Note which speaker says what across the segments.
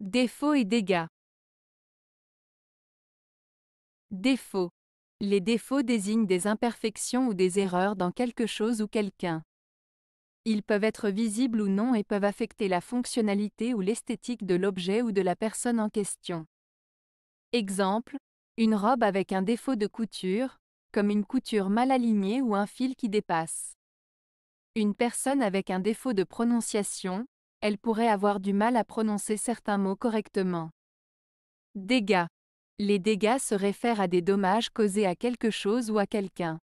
Speaker 1: Défauts et dégâts. Défauts. Les défauts désignent des imperfections ou des erreurs dans quelque chose ou quelqu'un. Ils peuvent être visibles ou non et peuvent affecter la fonctionnalité ou l'esthétique de l'objet ou de la personne en question. Exemple, une robe avec un défaut de couture, comme une couture mal alignée ou un fil qui dépasse. Une personne avec un défaut de prononciation, elle pourrait avoir du mal à prononcer certains mots correctement. Dégâts. Les dégâts se réfèrent à des dommages causés à quelque chose ou à quelqu'un.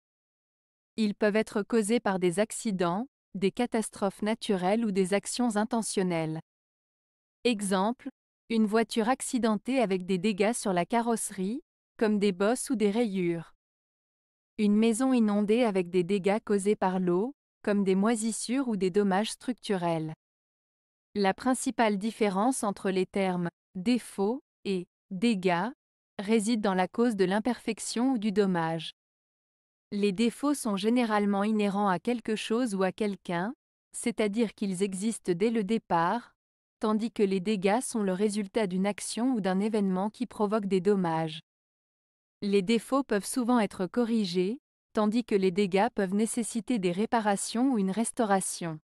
Speaker 1: Ils peuvent être causés par des accidents, des catastrophes naturelles ou des actions intentionnelles. Exemple, une voiture accidentée avec des dégâts sur la carrosserie, comme des bosses ou des rayures. Une maison inondée avec des dégâts causés par l'eau, comme des moisissures ou des dommages structurels. La principale différence entre les termes défaut et dégât réside dans la cause de l'imperfection ou du dommage. Les défauts sont généralement inhérents à quelque chose ou à quelqu'un, c'est-à-dire qu'ils existent dès le départ, tandis que les dégâts sont le résultat d'une action ou d'un événement qui provoque des dommages. Les défauts peuvent souvent être corrigés, tandis que les dégâts peuvent nécessiter des réparations ou une restauration.